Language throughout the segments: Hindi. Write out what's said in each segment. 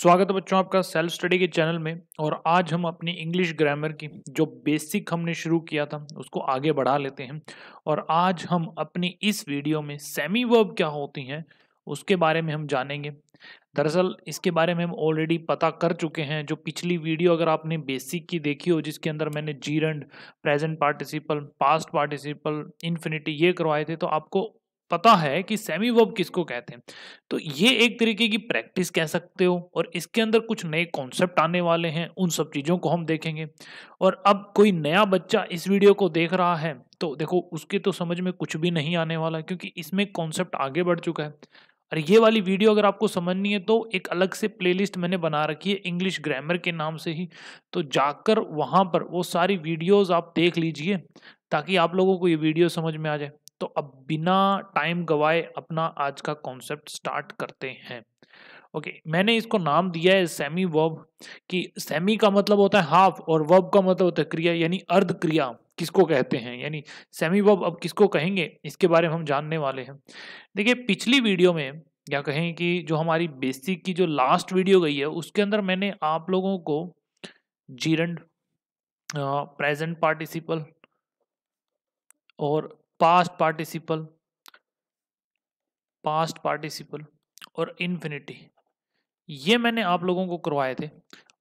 स्वागत है बच्चों आपका सेल्फ स्टडी के चैनल में और आज हम अपनी इंग्लिश ग्रामर की जो बेसिक हमने शुरू किया था उसको आगे बढ़ा लेते हैं और आज हम अपनी इस वीडियो में सेमी वर्ब क्या होती हैं उसके बारे में हम जानेंगे दरअसल इसके बारे में हम ऑलरेडी पता कर चुके हैं जो पिछली वीडियो अगर आपने बेसिक की देखी हो जिसके अंदर मैंने gerund present participle past participle infinity ये करवाए थे तो आपको पता है कि सेमी वर्ब किसको कहते हैं तो ये एक तरीके की प्रैक्टिस कह सकते हो और इसके अंदर कुछ नए कॉन्सेप्ट आने वाले हैं उन सब चीज़ों को हम देखेंगे और अब कोई नया बच्चा इस वीडियो को देख रहा है तो देखो उसके तो समझ में कुछ भी नहीं आने वाला क्योंकि इसमें कॉन्सेप्ट आगे बढ़ चुका है और ये वाली वीडियो अगर आपको समझनी है तो एक अलग से प्लेलिस्ट मैंने बना रखी है इंग्लिश ग्रामर के नाम से ही तो जाकर वहाँ पर वो सारी वीडियोज़ आप देख लीजिए ताकि आप लोगों को ये वीडियो समझ में आ जाए तो अब बिना टाइम गवाए अपना आज का कॉन्सेप्ट स्टार्ट करते हैं ओके okay, मैंने इसको नाम दिया है सेमी वर्ब कि सेमी का मतलब होता है हाफ और वर्ब का मतलब होता है क्रिया यानी अर्ध क्रिया किसको कहते हैं यानी सेमी वर्ब अब किसको कहेंगे इसके बारे में हम जानने वाले हैं देखिए पिछली वीडियो में या कहें कि जो हमारी बेसिक की जो लास्ट वीडियो गई है उसके अंदर मैंने आप लोगों को जीरंड प्रेजेंट पार्टिसिपल और पास्ट पार्टिसिपल पास्ट पार्टिसिपल और इन्फिनिटी ये मैंने आप लोगों को करवाए थे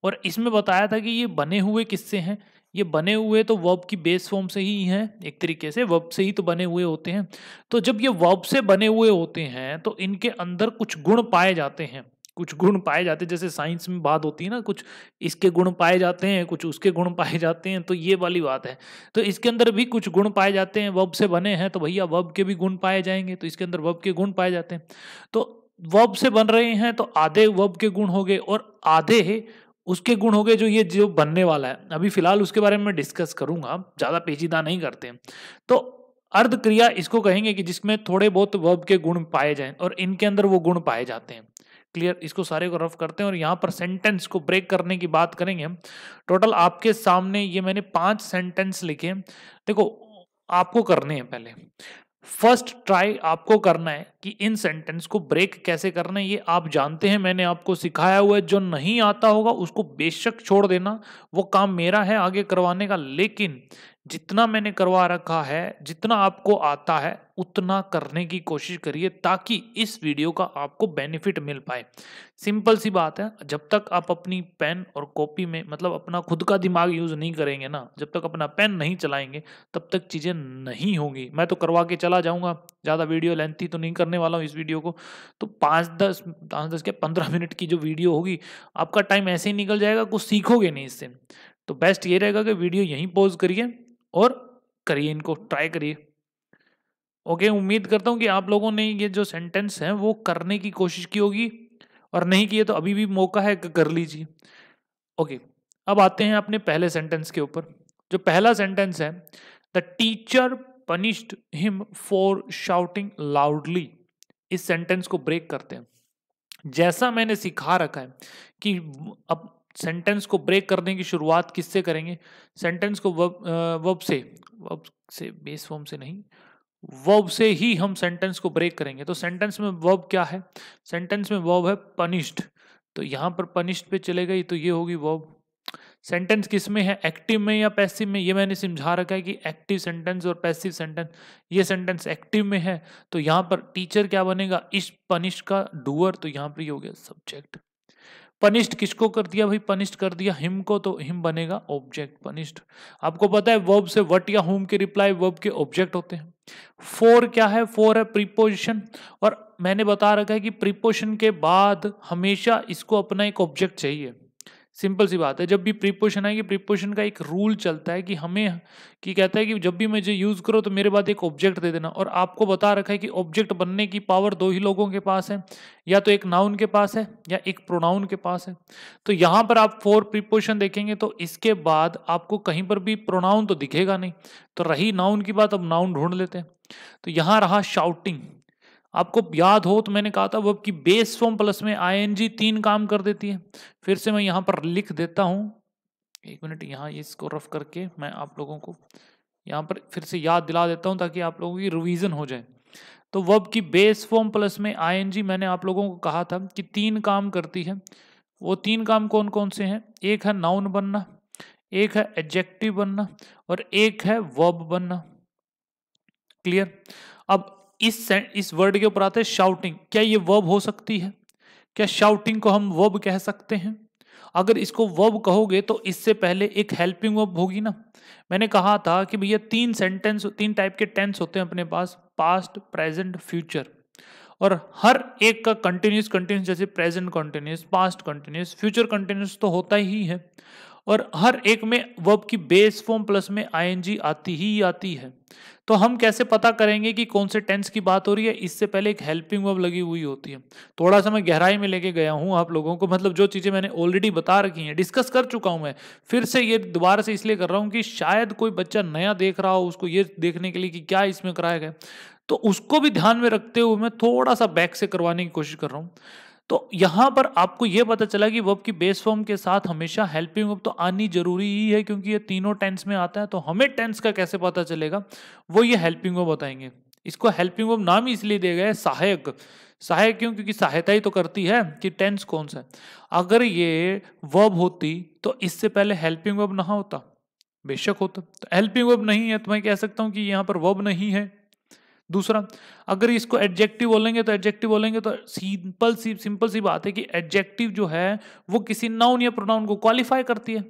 और इसमें बताया था कि ये बने हुए किससे हैं ये बने हुए तो वर्ब की बेस फॉर्म से ही हैं एक तरीके से वर्ब से ही तो बने हुए होते हैं तो जब ये वर्ब से बने हुए होते हैं तो इनके अंदर कुछ गुण पाए जाते हैं कुछ गुण पाए जाते हैं जैसे साइंस में बात होती है ना कुछ इसके गुण पाए जाते हैं कुछ उसके गुण पाए जाते हैं तो ये वाली बात है तो इसके अंदर भी कुछ गुण पाए जाते हैं वब से बने हैं तो भैया वब के भी गुण पाए जाएंगे तो इसके अंदर वब के गुण पाए जाते हैं तो वब से बन रहे हैं तो आधे वब के गुण हो गए और आधे उसके गुण हो गए जो ये जो बनने वाला है अभी फिलहाल उसके बारे में डिस्कस करूंगा ज़्यादा पेचीदा नहीं करते तो अर्ध क्रिया इसको कहेंगे कि जिसमें थोड़े बहुत वर्ब के गुण पाए जाएं और इनके अंदर वो गुण पाए जाते हैं क्लियर इसको सारे को रफ करते हैं और यहाँ पर सेंटेंस को ब्रेक करने की बात करेंगे हम टोटल आपके सामने ये मैंने पांच सेंटेंस लिखे देखो आपको करने हैं पहले फर्स्ट ट्राई आपको करना है कि इन सेंटेंस को ब्रेक कैसे करना है ये आप जानते हैं मैंने आपको सिखाया हुआ है जो नहीं आता होगा उसको बेशक छोड़ देना वो काम मेरा है आगे करवाने का लेकिन जितना मैंने करवा रखा है जितना आपको आता है उतना करने की कोशिश करिए ताकि इस वीडियो का आपको बेनिफिट मिल पाए सिंपल सी बात है जब तक आप अपनी पेन और कॉपी में मतलब अपना खुद का दिमाग यूज़ नहीं करेंगे ना जब तक अपना पेन नहीं चलाएंगे तब तक चीज़ें नहीं होंगी मैं तो करवा के चला जाऊँगा ज़्यादा वीडियो लेंथी तो नहीं करने वाला हूँ इस वीडियो को तो पाँच दस पाँच दस के पंद्रह मिनट की जो वीडियो होगी आपका टाइम ऐसे ही निकल जाएगा कुछ सीखोगे नहीं इससे तो बेस्ट ये रहेगा कि वीडियो यहीं पॉज करिए और करिए इनको ट्राई करिए ओके उम्मीद करता हूँ कि आप लोगों ने ये जो सेंटेंस है वो करने की कोशिश की होगी और नहीं किए तो अभी भी मौका है कर लीजिए ओके अब आते हैं अपने पहले सेंटेंस के ऊपर जो पहला सेंटेंस है the teacher punished him for shouting loudly इस सेंटेंस को ब्रेक करते हैं जैसा मैंने सिखा रखा है कि अब सेंटेंस को ब्रेक करने की शुरुआत किससे करेंगे सेंटेंस को वब से वब से बेस फॉर्म से नहीं वर्ब से ही हम सेंटेंस को ब्रेक करेंगे तो सेंटेंस में वर्ब क्या है सेंटेंस में वर्ब है पनिश्ड तो यहाँ पर पनिश्ड पे चले गई तो ये होगी वर्ब सेंटेंस किस में है एक्टिव में या पैसिव में ये मैंने समझा रखा है कि एक्टिव सेंटेंस और पैसिव सेंटेंस ये सेंटेंस एक्टिव में है तो यहाँ पर टीचर क्या बनेगा इस पनिश का डूअर तो यहाँ पर ये हो गया सब्जेक्ट पनिष्ट किसको कर दिया भाई पनिष्ट कर दिया हिम को तो हिम बनेगा ऑब्जेक्ट पनिष्ट आपको पता है वर्ब से वट या होम के रिप्लाई वर्ब के ऑब्जेक्ट होते हैं फोर क्या है फोर है प्रीपोजिशन और मैंने बता रखा है कि प्रीपोजिशन के बाद हमेशा इसको अपना एक ऑब्जेक्ट चाहिए सिंपल सी बात है जब भी प्रीपोशन आएगी प्रीपोशन का एक रूल चलता है कि हमें कि कहता है कि जब भी मुझे यूज़ करो तो मेरे बाद एक ऑब्जेक्ट दे देना और आपको बता रखा है कि ऑब्जेक्ट बनने की पावर दो ही लोगों के पास है या तो एक नाउन के पास है या एक प्रोनाउन के पास है तो यहाँ पर आप फोर प्रीपोशन देखेंगे तो इसके बाद आपको कहीं पर भी प्रोनाउन तो दिखेगा नहीं तो रही नाउन की बात अब नाउन ढूंढ लेते हैं तो यहाँ रहा शाउटिंग आपको याद हो तो मैंने कहा था वर्ब की बेस फॉर्म प्लस में आईएनजी तीन काम कर देती है फिर से मैं यहाँ पर लिख देता हूँ एक मिनट यहाँ इसको रफ करके मैं आप लोगों को यहाँ पर फिर से याद दिला देता हूँ ताकि आप लोगों की रिवीजन हो जाए तो वर्ब की बेस फॉर्म प्लस में आईएनजी मैंने आप लोगों को कहा था कि तीन काम करती है वो तीन काम कौन कौन से हैं एक है नाउन बनना एक है एडजेक्टिव बनना और एक है वर्ब बनना क्लियर अब इस इस वर्ड के ऊपर आते हैं शाउटिंग क्या ये वर्ब हो सकती है क्या शाउटिंग को हम वर्ब कह सकते हैं अगर इसको वर्ब कहोगे तो इससे पहले एक हेल्पिंग वर्ब होगी ना मैंने कहा था कि भैया तीन सेंटेंस तीन टाइप के टेंस होते हैं अपने पास पास्ट प्रेजेंट फ्यूचर और हर एक का कंटिन्यूस कंटिन्यूस जैसे present continuous past continuous future continuous तो होता ही है और हर एक में वर्ब की बेस फॉर्म प्लस में आईएनजी आती ही आती है तो हम कैसे पता करेंगे कि कौन से टेंस की बात हो रही है इससे पहले एक हेल्पिंग वर्ब लगी हुई होती है थोड़ा सा मैं गहराई में लेके गया हूँ आप लोगों को मतलब जो चीज़ें मैंने ऑलरेडी बता रखी हैं डिस्कस कर चुका हूँ मैं फिर से ये दोबारा से इसलिए कर रहा हूँ कि शायद कोई बच्चा नया देख रहा हो उसको ये देखने के लिए कि क्या इसमें कराया गया तो उसको भी ध्यान में रखते हुए मैं थोड़ा सा बैक से करवाने की कोशिश कर रहा हूँ तो यहां पर आपको यह पता चला कि वर्ब की बेस फॉर्म के साथ हमेशा हेल्पिंग वर्ब तो आनी जरूरी ही है क्योंकि ये तीनों टेंस में आता है तो हमें टेंस का कैसे पता चलेगा वो ये हेल्पिंग वर्ब बताएंगे इसको हेल्पिंग वर्ब नाम इसलिए दिया गया है सहायक सहायक क्यों क्योंकि सहायता ही तो करती है कि टेंस कौन सा है अगर ये वर्ब होती तो इससे पहले हेल्पिंग वर्ब ना होता बेशक होता तो हेल्पिंग वर्ब नहीं है तो मैं कह सकता हूँ कि यहाँ पर वर्ब नहीं है दूसरा अगर इसको एडजेक्टिव बोलेंगे तो एडजेक्टिव बोलेंगे तो सिंपल सी सिंपल सी बात है कि एडजेक्टिव जो है वो किसी नाउन या प्रोनाउन को क्वालिफाई करती है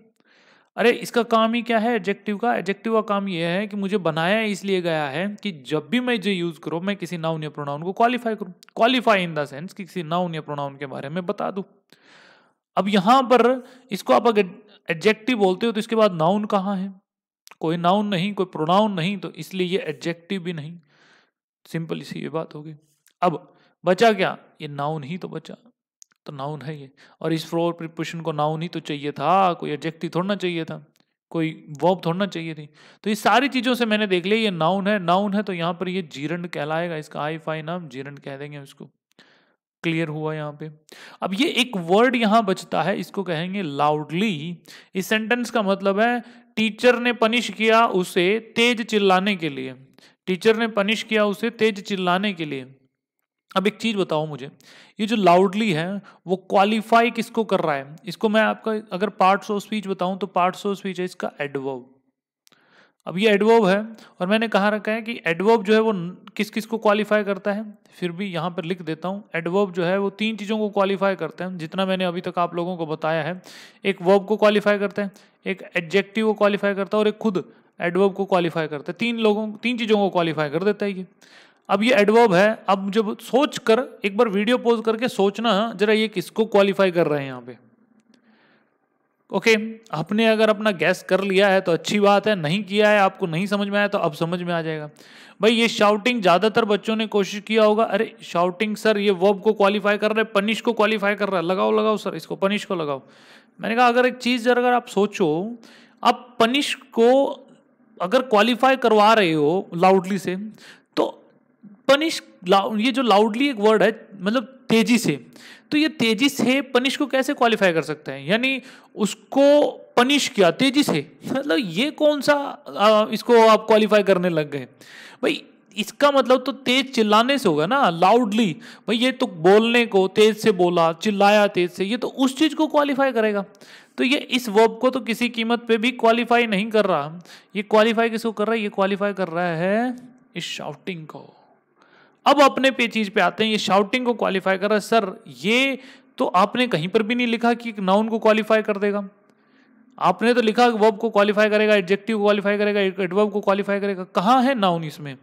अरे इसका काम ही क्या है एडजेक्टिव का एडजेक्टिव का काम यह है कि मुझे बनाया इसलिए गया है कि जब भी मैं जो यूज़ करूँ मैं किसी नाउन या प्रोनाउन को क्वालिफाई करूँ क्वालिफाई इन द सेंस कि किसी नाउन या प्रोनाउन के बारे में बता दूँ अब यहाँ पर इसको आप अगर एडजेक्टिव बोलते हो तो इसके बाद नाउन कहाँ है कोई नाउन नहीं कोई प्रोनाउन नहीं तो इसलिए ये एडजेक्टिव भी नहीं सिंपल इसी ये बात होगी अब बचा क्या ये नाउन ही तो बचा तो नाउन है ये और इस फ्लोर प्रिपोशन को नाउन ही तो चाहिए था कोई एडजेक्टिव थोड़ा ना चाहिए था कोई वॉब थोड़ा ना चाहिए थी तो ये सारी चीज़ों से मैंने देख लिया ये नाउन है नाउन है तो यहाँ पर ये जीरण कहलाएगा इसका आई फाई नाम जीरण कह देंगे उसको क्लियर हुआ यहाँ पे अब ये एक वर्ड यहाँ बचता है इसको कहेंगे लाउडली इस सेंटेंस का मतलब है टीचर ने पनिश किया उसे तेज चिल्लाने के लिए टीचर ने पनिश किया उसे तेज चिल्लाने के लिए अब एक चीज़ बताओ मुझे ये जो लाउडली है वो क्वालिफाई किसको कर रहा है इसको मैं आपका अगर पार्ट्स ऑफ स्पीच बताऊं तो पार्ट्स ऑफ स्पीच है इसका एडवर्ब अब ये एडवर्ब है और मैंने कहा रखा है कि एडवर्ब जो है वो किस किस को क्वालिफाई करता है फिर भी यहाँ पर लिख देता हूँ एडवर्ब जो है वो तीन चीज़ों को क्वालिफाई करते हैं जितना मैंने अभी तक आप लोगों को बताया है एक वर्ब को क्वालिफाई करते हैं एक एडजेक्टिव को क्वालिफाई करता है और एक खुद एडवर्ब को क्वालिफाई करता है तीन लोगों तीन चीज़ों को क्वालिफाई कर देता है ये अब ये एडवर्ब है अब जब सोच कर एक बार वीडियो पोज करके सोचना जरा ये किसको क्वालिफाई कर रहे हैं यहाँ पे ओके आपने अगर अपना गैस कर लिया है तो अच्छी बात है नहीं किया है आपको नहीं समझ में आया तो अब समझ में आ जाएगा भाई ये शाउटिंग ज़्यादातर बच्चों ने कोशिश किया होगा अरे शाउटिंग सर ये वर्ब को क्वालिफाई कर रहे हैं पनिश को क्वालिफाई कर रहा है लगाओ लगाओ सर इसको पनिश को लगाओ मैंने कहा अगर एक चीज़ अगर आप सोचो आप पनिश को अगर क्वालिफाई करवा रहे हो लाउडली से तो पनिश ये जो लाउडली एक वर्ड है मतलब तेजी से तो ये तेजी से पनिश को कैसे क्वालिफाई कर सकते हैं यानी उसको पनिश किया तेजी से मतलब ये कौन सा आ, इसको आप क्वालिफाई करने लग गए भाई इसका मतलब तो तेज चिल्लाने से होगा ना लाउडली भाई ये तो बोलने को तेज से बोला चिल्लाया तेज से ये तो उस चीज को क्वालिफाई करेगा तो ये इस वर्ब को तो किसी कीमत पे भी क्वालिफाई नहीं कर रहा ये क्वालिफाई किसको कर रहा है ये क्वालिफाई कर रहा है इस शाउटिंग को अब अपने पे चीज पे आते हैं ये शाउटिंग को क्वालिफाई कर रहा है सर ये तो आपने कहीं पर भी नहीं लिखा कि नाउन को क्वालिफाई कर देगा आपने तो लिखा वर्ब को क्वालिफाई करेगा एडजेक्टिव को क्वालिफाई करेगा एडवर्ब को क्वालिफाई करेगा कहाँ है नाउन इसमें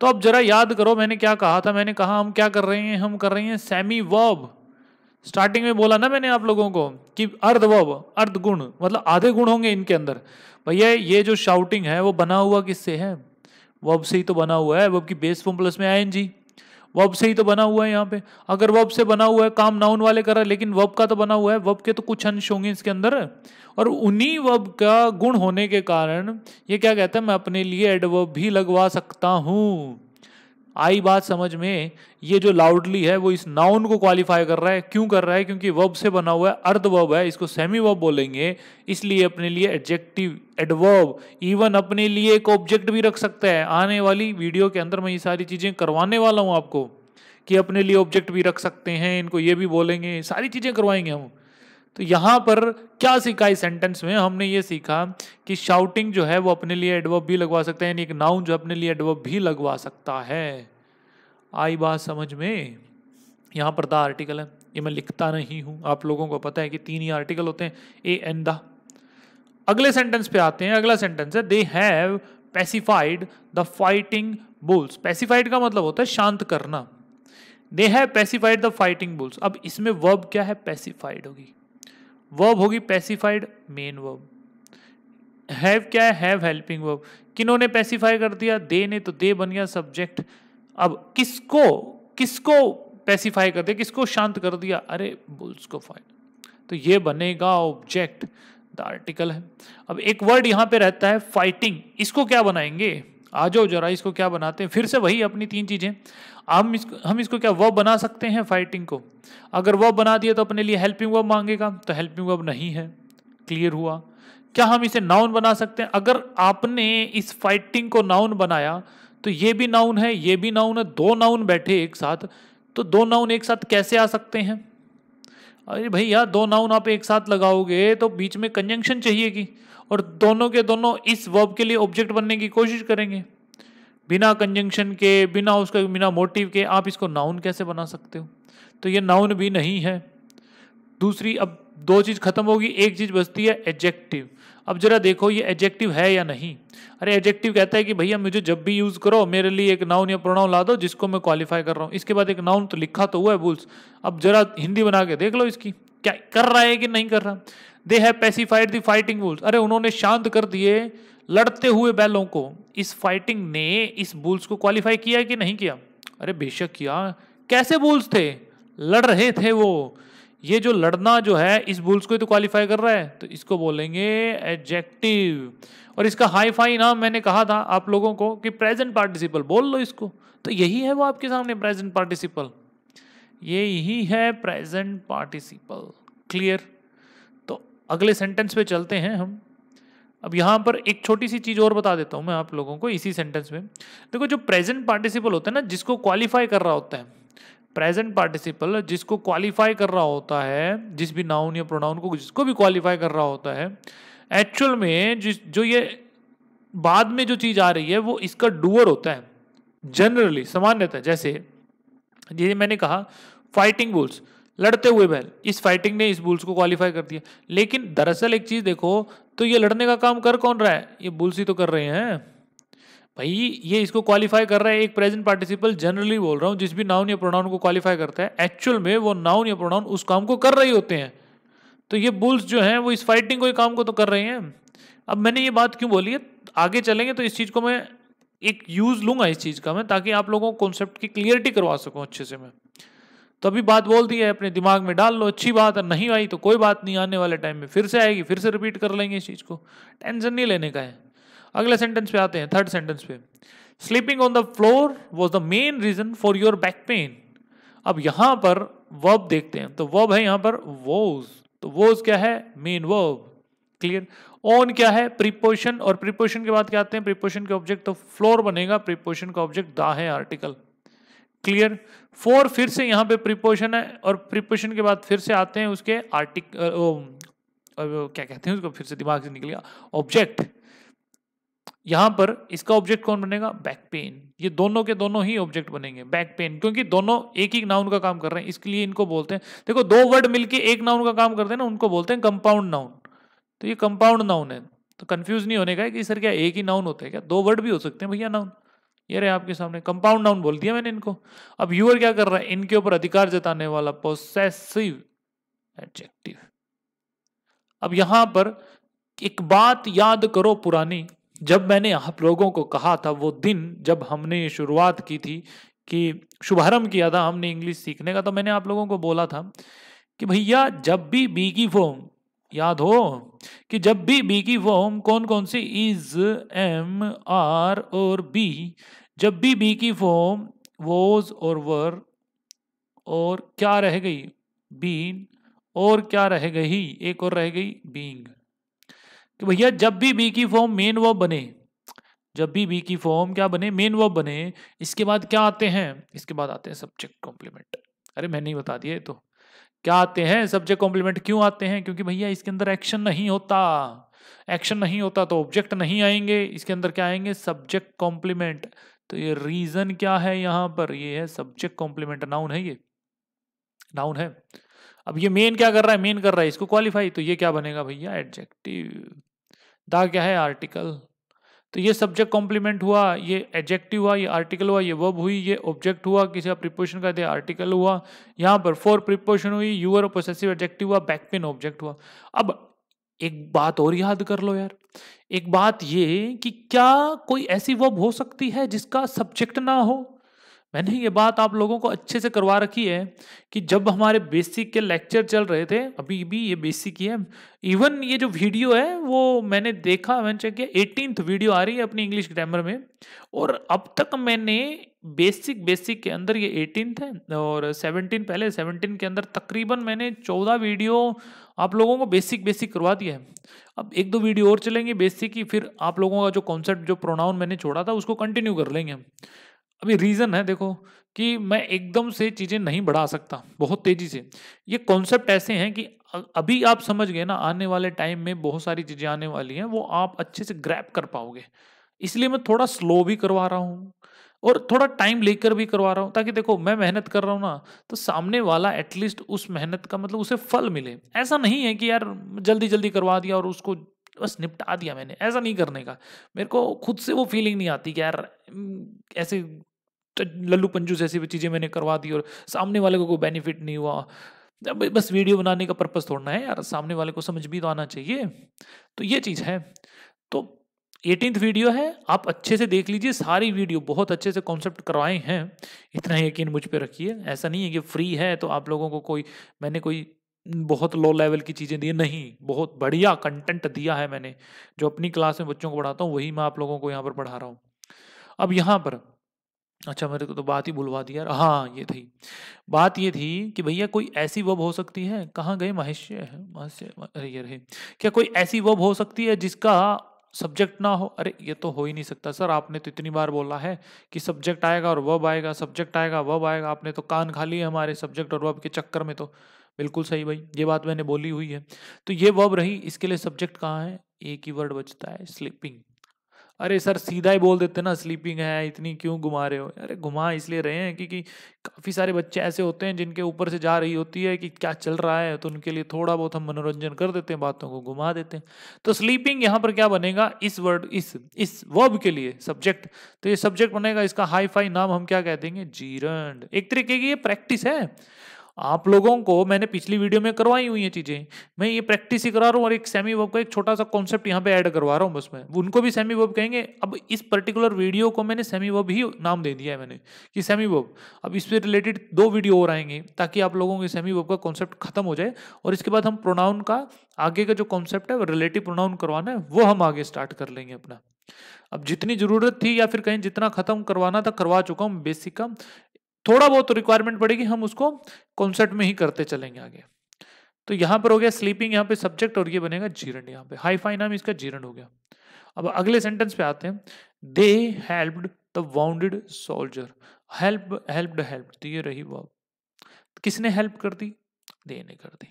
तो अब जरा याद करो मैंने क्या कहा था मैंने कहा हम क्या कर रहे हैं हम कर रहे हैं सेमी वर्ब स्टार्टिंग में बोला ना मैंने आप लोगों को कि अर्धव अर्ध गुण मतलब आधे गुण होंगे इनके अंदर भैया ये जो शाउटिंग है वो बना हुआ किससे है वब से ही तो बना हुआ है वब की बेस फॉर्म प्लस में आए जी वब से ही तो बना हुआ है यहाँ पे अगर वब से बना हुआ है काम नाउन वाले करा लेकिन वब का तो बना हुआ है वब के तो कुछ अंश होंगे इसके अंदर और उन्हीं वब का गुण होने के कारण ये क्या कहता है मैं अपने लिए एडवब भी लगवा सकता हूँ आई बात समझ में ये जो लाउडली है वो इस नाउन को क्वालिफाई कर रहा है क्यों कर रहा है क्योंकि वर्ब से बना हुआ है अर्ध वर्ब है इसको सेमी वर्ब बोलेंगे इसलिए अपने लिए एडजेक्टिव एडवर्ब इवन अपने लिए एक ऑब्जेक्ट भी रख सकता है आने वाली वीडियो के अंदर मैं ये सारी चीज़ें करवाने वाला हूँ आपको कि अपने लिए ऑब्जेक्ट भी रख सकते हैं इनको ये भी बोलेंगे सारी चीज़ें करवाएंगे हम तो यहाँ पर क्या सीखा इस सेंटेंस में हमने ये सीखा कि शाउटिंग जो है वो अपने लिए एडवर्ब भी लगवा सकता है यानी एक नाउन जो अपने लिए एडवर्ब भी लगवा सकता है आई बात समझ में यहाँ पर द आर्टिकल है ये मैं लिखता नहीं हूँ आप लोगों को पता है कि तीन ही आर्टिकल होते हैं ए एन द अगले सेंटेंस पे आते हैं अगला सेंटेंस है they have pacified the fighting bulls pacified का मतलब होता है शांत करना they have pacified the fighting bulls अब इसमें वर्ब क्या है पैसिफाइड होगी वर्ब होगी पैसिफाइड मेन वर्ब हैव क्या है हैव हेल्पिंग वर्ब किन्होंने पैसिफाई कर दिया दे ने तो दे बन गया सब्जेक्ट अब किसको किसको पैसिफाई कर दिया किसको शांत कर दिया अरे बुल्स को फाइन तो ये बनेगा ऑब्जेक्ट द आर्टिकल है अब एक वर्ड यहाँ पे रहता है फाइटिंग इसको क्या बनाएंगे आ जाओ जरा इसको क्या बनाते हैं फिर से वही अपनी तीन चीज़ें हम इसको हम इसको क्या वर्ब बना सकते हैं फाइटिंग को अगर वर्ब बना दिया तो अपने लिए हेल्पिंग वर्ब मांगेगा तो हेल्पिंग वर्ब नहीं है क्लियर हुआ क्या हम इसे नाउन बना सकते हैं अगर आपने इस फाइटिंग को नाउन बनाया तो ये भी नाउन है ये भी नाउन है दो नाउन बैठे एक साथ तो दो नाउन एक साथ कैसे आ सकते हैं अरे भैया दो नाउन आप एक साथ लगाओगे तो बीच में कंजंक्शन चाहिएगी और दोनों के दोनों इस वर्ब के लिए ऑब्जेक्ट बनने की कोशिश करेंगे बिना कंजंक्शन के बिना उसका बिना मोटिव के आप इसको नाउन कैसे बना सकते हो तो ये नाउन भी नहीं है दूसरी अब दो चीज़ खत्म होगी एक चीज़ बचती है एडजेक्टिव अब जरा देखो ये एडजेक्टिव है या नहीं अरे एडजेक्टिव कहता है कि भैया मुझे जब भी यूज़ करो मेरे लिए एक नाउन या प्रोनाउन ला दो जिसको मैं क्वालिफाई कर रहा हूँ इसके बाद एक नाउन तो लिखा तो हुआ है बुल्स अब जरा हिंदी बना के देख लो इसकी क्या कर रहा है कि नहीं कर रहा they have pacified the fighting bulls अरे उन्होंने शांत कर दिए लड़ते हुए बैलों को इस फाइटिंग ने इस बुल्स को क्वालिफाई किया कि नहीं किया अरे बेशक किया कैसे बुल्स थे लड़ रहे थे वो ये जो लड़ना जो है इस बुल्स को ही तो क्वालिफाई कर रहा है तो इसको बोलेंगे एडजेक्टिव और इसका हाई फाई नाम मैंने कहा था आप लोगों को कि प्रेजेंट पार्टिसिपल बोल लो इसको तो यही है वो आपके सामने प्रेजेंट पार्टिसिपल ये ही है प्रेजेंट पार्टिसिपल क्लियर तो अगले सेंटेंस पे चलते हैं हम अब यहाँ पर एक छोटी सी चीज़ और बता देता हूँ मैं आप लोगों को इसी सेंटेंस में देखो जो प्रेजेंट पार्टिसिपल होता है ना जिसको क्वालिफाई कर रहा होता है प्रेजेंट पार्टिसिपल जिसको क्वालिफाई कर रहा होता है जिस भी नाउन या प्रोनाउन को जिसको भी क्वालिफाई कर रहा होता है एक्चुअल में जिस जो ये बाद में जो चीज़ आ रही है वो इसका डूअर होता है जनरली सामान्यतः जैसे जैसे मैंने कहा फाइटिंग बुल्स लड़ते हुए बैल इस फाइटिंग ने इस बुल्स को क्वालिफाई कर दिया लेकिन दरअसल एक चीज़ देखो तो ये लड़ने का काम कर कौन रहा है ये बुल्स ही तो कर रहे हैं भाई ये इसको क्वालिफाई कर रहा है एक प्रेजेंट पार्टिसिपल जनरली बोल रहा हूँ जिस भी नाउन या प्रोनाउन को क्वालिफाई करता है एक्चुअल में वो नाउन या प्रोनाउन उस काम को कर रहे होते हैं तो ये बुल्स जो हैं वो इस फाइटिंग को काम को तो कर रहे हैं अब मैंने ये बात क्यों बोली है आगे चलेंगे तो इस चीज़ को मैं एक यूज़ लूँगा इस चीज़ का मैं ताकि आप लोगों को कॉन्सेप्ट की क्लियरिटी करवा सकूँ अच्छे से मैं तो अभी बात बोल दी है अपने दिमाग में डाल लो अच्छी बात है नहीं आई तो कोई बात नहीं आने वाले टाइम में फिर से आएगी फिर से रिपीट कर लेंगे इस चीज़ को टेंशन नहीं लेने का है अगले सेंटेंस पे आते हैं थर्ड सेंटेंस पे sleeping on the floor was the main reason for your back pain अब यहाँ पर वर्ब देखते हैं तो वर्ब है यहाँ पर वोज तो वोज क्या है मेन वर्ब क्लियर ऑन क्या है प्रिपोशन और प्रिपोशन के बाद क्या आते हैं प्रिपोशन के ऑब्जेक्ट तो फ्लोर बनेगा प्रिपोशन का ऑब्जेक्ट दा है आर्टिकल क्लियर फोर फिर से यहाँ पे प्रिपोशन है और प्रिपोशन के बाद फिर से आते हैं उसके आर्टिक क्या कहते हैं उसको फिर से दिमाग से निकल गया ऑब्जेक्ट यहाँ पर इसका ऑब्जेक्ट कौन बनेगा बैक पेन ये दोनों के दोनों ही ऑब्जेक्ट बनेंगे बैक पेन क्योंकि दोनों एक ही नाउन का काम कर रहे हैं इसके लिए इनको बोलते हैं देखो दो वर्ड मिलके एक नाउन का काम करते हैं ना उनको बोलते हैं कंपाउंड नाउन तो ये कंपाउंड नाउन है तो कंफ्यूज नहीं होने का है कि सर क्या एक ही नाउन होता है क्या दो वर्ड भी हो सकते हैं भैया नाउन ये रहे आपके सामने कंपाउंड नाउन बोल दिया मैंने इनको अब यूअर क्या कर रहा है इनके ऊपर अधिकार जताने वाला पोसेसिव एडजेक्टिव अब यहां पर एक बात याद करो पुरानी जब मैंने आप लोगों को कहा था वो दिन जब हमने शुरुआत की थी कि शुभारंभ किया था हमने इंग्लिश सीखने का तो मैंने आप लोगों को बोला था कि भैया जब भी बी की फॉर्म याद हो कि जब भी बी की फॉर्म कौन कौन सी इज एम आर और बी जब भी बी की फॉर्म वोज और वर और क्या रह गई बीन और क्या रह गई एक और रह गई बींग कि भैया जब भी बी की फॉर्म मेन वर्ब बने जब भी बी की फॉर्म क्या बने मेन वर्ब बने इसके बाद क्या आते हैं इसके बाद आते हैं सब्जेक्ट कॉम्प्लीमेंट अरे मैंने ही बता दिया तो क्या आते हैं सब्जेक्ट कॉम्प्लीमेंट क्यों आते हैं क्योंकि भैया इसके अंदर एक्शन नहीं होता एक्शन नहीं होता तो ऑब्जेक्ट नहीं आएंगे इसके अंदर क्या आएंगे सब्जेक्ट कॉम्प्लीमेंट तो ये रीजन क्या है यहां पर ये है सब्जेक्ट कॉम्प्लीमेंट नाउन है ये नाउन है अब ये मेन क्या कर रहा है मेन कर रहा है इसको क्वालिफाई तो ये क्या बनेगा भैया एडजेक्टिव दा क्या है आर्टिकल तो ये सब्जेक्ट कॉम्प्लीमेंट हुआ ये एडजेक्टिव हुआ ये आर्टिकल हुआ ये वर्ब हुई ये ऑब्जेक्ट हुआ किसी का प्रिपोजिशन कर दिया आर्टिकल हुआ यहाँ पर फोर प्रिपोजिशन हुई यूअर प्रोसेसिव एडजेक्टिव हुआ बैकपेन ऑब्जेक्ट हुआ अब एक बात और याद कर लो यार एक बात ये कि क्या कोई ऐसी वर्ब हो सकती है जिसका सब्जेक्ट ना हो मैंने ये बात आप लोगों को अच्छे से करवा रखी है कि जब हमारे बेसिक के लेक्चर चल रहे थे अभी भी ये बेसिक ही है इवन ये जो वीडियो है वो मैंने देखा मैंने चेक किया एटीनथ वीडियो आ रही है अपनी इंग्लिश ग्रामर में और अब तक मैंने बेसिक बेसिक के अंदर ये एटीनथ है और सेवनटीन पहले सेवनटीन के अंदर तकरीबन मैंने चौदह वीडियो आप लोगों को बेसिक बेसिक करवा दिया है अब एक दो वीडियो और चलेंगे बेसिक की फिर आप लोगों का जो कॉन्सेप्ट जो प्रोनाउन मैंने छोड़ा था उसको कंटिन्यू कर लेंगे हम अभी रीज़न है देखो कि मैं एकदम से चीज़ें नहीं बढ़ा सकता बहुत तेज़ी से ये कॉन्सेप्ट ऐसे हैं कि अभी आप समझ गए ना आने वाले टाइम में बहुत सारी चीज़ें आने वाली हैं वो आप अच्छे से ग्रैप कर पाओगे इसलिए मैं थोड़ा स्लो भी करवा रहा हूँ और थोड़ा टाइम लेकर भी करवा रहा हूँ ताकि देखो मैं मेहनत कर रहा हूँ ना तो सामने वाला एटलीस्ट उस मेहनत का मतलब उसे फल मिले ऐसा नहीं है कि यार जल्दी जल्दी करवा दिया और उसको बस निपटा दिया मैंने ऐसा नहीं करने का मेरे को खुद से वो फीलिंग नहीं आती कि यार ऐसे लल्लू पंजू जैसी भी चीज़ें मैंने करवा दी और सामने वाले को कोई बेनिफिट नहीं हुआ बस वीडियो बनाने का पर्पज़ थोड़ना है यार सामने वाले को समझ भी तो आना चाहिए तो ये चीज़ है तो एटीनथ वीडियो है आप अच्छे से देख लीजिए सारी वीडियो बहुत अच्छे से कॉन्सेप्ट करवाए हैं इतना यकीन मुझ पर रखिए ऐसा नहीं है कि फ्री है तो आप लोगों को कोई मैंने कोई बहुत लो लेवल की चीज़ें दी नहीं बहुत बढ़िया कंटेंट दिया है मैंने जो अपनी क्लास में बच्चों को पढ़ाता हूँ वही मैं आप लोगों को यहाँ पर पढ़ा रहा हूँ अब यहाँ पर अच्छा मेरे को तो बात ही बुलवा दी यार हाँ ये थी बात ये थी कि भैया कोई ऐसी वब हो सकती है कहाँ गए महेश महस्य अरे ये रहे क्या कोई ऐसी वब हो सकती है जिसका सब्जेक्ट ना हो अरे ये तो हो ही नहीं सकता सर आपने तो इतनी बार बोला है कि सब्जेक्ट आएगा और वब आएगा सब्जेक्ट आएगा वब आएगा आपने तो कान खाली है हमारे सब्जेक्ट और वब के चक्कर में तो बिल्कुल सही भाई ये बात मैंने बोली हुई है तो ये वब रही इसके लिए सब्जेक्ट कहाँ है एक ही वर्ड बचता है स्लीपिंग अरे सर सीधा ही बोल देते ना स्लीपिंग है इतनी क्यों घुमा रहे हो अरे घुमा इसलिए रहे हैं क्योंकि काफ़ी सारे बच्चे ऐसे होते हैं जिनके ऊपर से जा रही होती है कि क्या चल रहा है तो उनके लिए थोड़ा बहुत हम मनोरंजन कर देते हैं बातों को घुमा देते हैं तो स्लीपिंग यहाँ पर क्या बनेगा इस वर्ड इस इस वर्ब के लिए सब्जेक्ट तो ये सब्जेक्ट बनेगा इसका हाई फाई नाम हम क्या कह देंगे जीरण एक तरीके की ये प्रैक्टिस है आप लोगों को मैंने पिछली वीडियो में करवाई हुई हैं चीज़ें मैं ये प्रैक्टिस ही करा रहा हूँ और एक सेमी वर्ब का एक छोटा सा कॉन्सेप्ट यहाँ पे ऐड करवा रहा हूँ बस मैं उनको भी सेमी वर्ब कहेंगे अब इस पर्टिकुलर वीडियो को मैंने सेमी वर्ब ही नाम दे दिया है मैंने कि सेमी वर्ब अब इस पर रिलेटेड दो वीडियो और आएंगे ताकि आप लोगों के सेमी वर्ब का कॉन्सेप्ट खत्म हो जाए और इसके बाद हम प्रोनाउन का आगे का जो कॉन्सेप्ट है रिलेटिव प्रोनाउन करवाना है वो हम आगे स्टार्ट कर लेंगे अपना अब जितनी ज़रूरत थी या फिर कहीं जितना ख़त्म करवाना था करवा चुका हूँ बेसिक का थोड़ा बहुत रिक्वायरमेंट पड़ेगी हम उसको कॉन्सेप्ट में ही करते चलेंगे आगे तो यहां पर हो गया स्लीपिंग यहाँ पे सब्जेक्ट और ये बनेगा जीरण यहाँ पे हाई फाइन नाम इसका जीरण हो गया अब अगले सेंटेंस पे आते हैं they helped the wounded soldier help helped help तो ये रही वो किसने हेल्प कर दी दे ने कर दी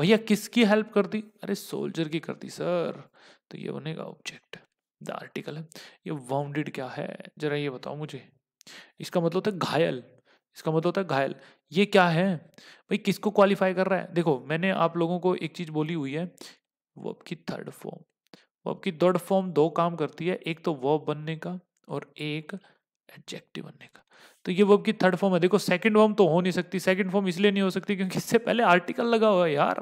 भैया किसकी हेल्प कर दी अरे सोल्जर की कर दी सर तो ये बनेगा ऑब्जेक्ट द आर्टिकल है ये वाउंडेड क्या है जरा ये बताओ मुझे इसका मतलब था घायल इसका मतलब होता है घायल ये क्या है भाई किसको क्वालिफाई कर रहा है देखो मैंने आप लोगों को एक चीज़ बोली हुई है वर्ब की थर्ड फॉर्म वर्ब की थर्ड फॉर्म दो काम करती है एक तो वर्ब बनने का और एक एडजेक्टिव बनने का तो ये वर्ब की थर्ड फॉर्म है देखो सेकंड फॉर्म तो हो नहीं सकती सेकंड फॉर्म इसलिए नहीं हो सकती क्योंकि इससे पहले आर्टिकल लगा हुआ है यार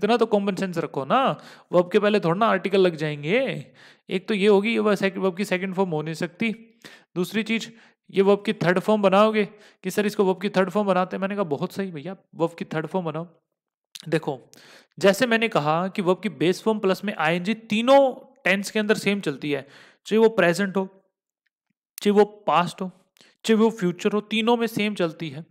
इतना तो कॉमन सेंस रखो ना वर्ब के पहले थोड़ा ना आर्टिकल लग जाएंगे एक तो ये होगी वर्ब की सेकंड फॉर्म हो नहीं सकती दूसरी चीज ये वब की थर्ड फॉर्म बनाओगे कि सर इसको वब की थर्ड फॉर्म बनाते हैं मैंने कहा बहुत सही भैया वब की थर्ड फॉर्म बनाओ देखो जैसे मैंने कहा कि वब की बेस फॉर्म प्लस में आईएनजी तीनों टेंस के अंदर सेम चलती है चाहे वो प्रेजेंट हो चाहे वो पास्ट हो चाहे वो फ्यूचर हो तीनों में सेम चलती है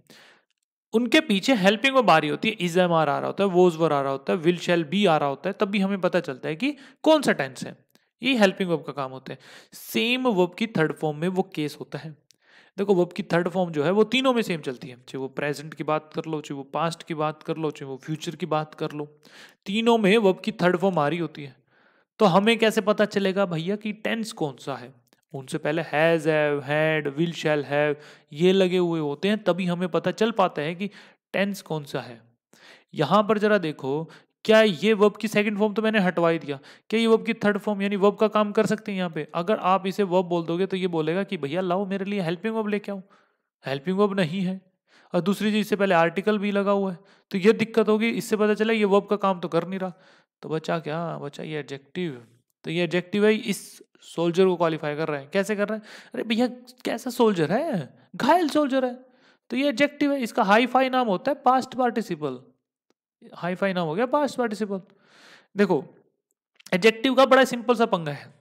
उनके पीछे हेल्पिंग वर्ब आ रही होती है इज एम आर आ रहा होता है वोज वर आ रहा होता है विल शैल बी आ रहा होता है तब भी हमें पता चलता है कि कौन सा टेंस है ये हेल्पिंग वर्ब का काम होता है सेम वर्ब की थर्ड फॉर्म में वो केस होता है देखो वर्ब की थर्ड फॉर्म जो है वो तीनों में सेम चलती है चाहे वो प्रेजेंट की बात कर लो चाहे वो पास्ट की बात कर लो चाहे वो फ्यूचर की बात कर लो तीनों में वर्ब की थर्ड फॉर्म आ रही होती है तो हमें कैसे पता चलेगा भैया कि टेंस कौन सा है उनसे पहले has have had will shall have ये लगे हुए होते हैं तभी हमें पता चल पाता है कि टेंस कौन सा है यहाँ पर जरा देखो क्या ये वर्ब की सेकंड फॉर्म तो मैंने हटवा ही दिया क्या ये वर्ब की थर्ड फॉर्म यानी वर्ब का काम कर सकते हैं यहाँ पे अगर आप इसे वर्ब बोल दोगे तो ये बोलेगा कि भैया लाओ मेरे लिए हेल्पिंग वर्ब लेके आओ हेल्पिंग वर्ब नहीं है और दूसरी चीज़ इससे पहले आर्टिकल भी लगा हुआ है तो ये दिक्कत होगी इससे पता चला ये वर्ब का काम तो कर नहीं रहा तो बचा क्या बचा ये एडजेक्टिव तो ये एडजेक्टिव है इस सोल्जर को क्वालिफाई कर रहे हैं कैसे कर रहे हैं अरे भैया कैसा सोल्जर है घायल सोल्जर है तो ये एडजेक्टिव है इसका हाई फाई नाम होता है पास्ट पार्टिसिपल हाई फाई नाम हो गया पास्ट पार्टिसिपल देखो एडजेक्टिव का बड़ा सिंपल सा पंगा है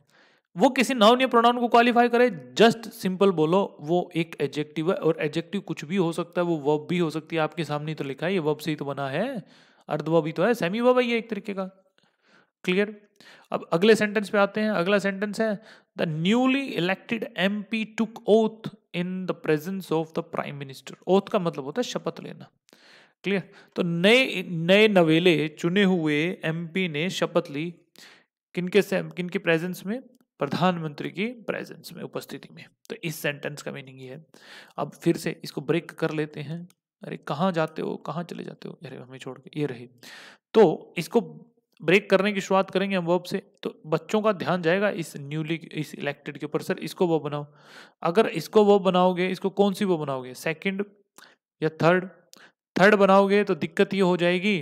वो किसी नाउन या प्रोनाउन को क्वालिफाई करे जस्ट सिंपल बोलो वो एक एडजेक्टिव है और एडजेक्टिव कुछ भी हो सकता है वो वर्ब भी हो सकती है आपके सामने तो लिखा है ये वर्ब से ही तो बना है अर्धवर्ब ही तो है सेमी वर्ब है ये एक तरीके का क्लियर अब अगले सेंटेंस पे आते हैं अगला सेंटेंस है the newly elected M P took oath in the presence of the prime minister oath का मतलब होता है शपथ लेना क्लियर तो नए नए नवेले चुने हुए एमपी ने शपथ ली किनके से किनके प्रेजेंस में प्रधानमंत्री की प्रेजेंस में उपस्थिति में तो इस सेंटेंस का मीनिंग ये है अब फिर से इसको ब्रेक कर लेते हैं अरे कहाँ जाते हो कहाँ चले जाते हो अरे हमें छोड़ के ये रहे तो इसको ब्रेक करने की शुरुआत करेंगे हम वर्ब से तो बच्चों का ध्यान जाएगा इस न्यूली इस इलेक्टेड के ऊपर सर इसको वो बनाओ अगर इसको वो बनाओगे इसको कौन सी वो बनाओगे सेकंड या थर्ड थर्ड बनाओगे तो दिक्कत ये हो जाएगी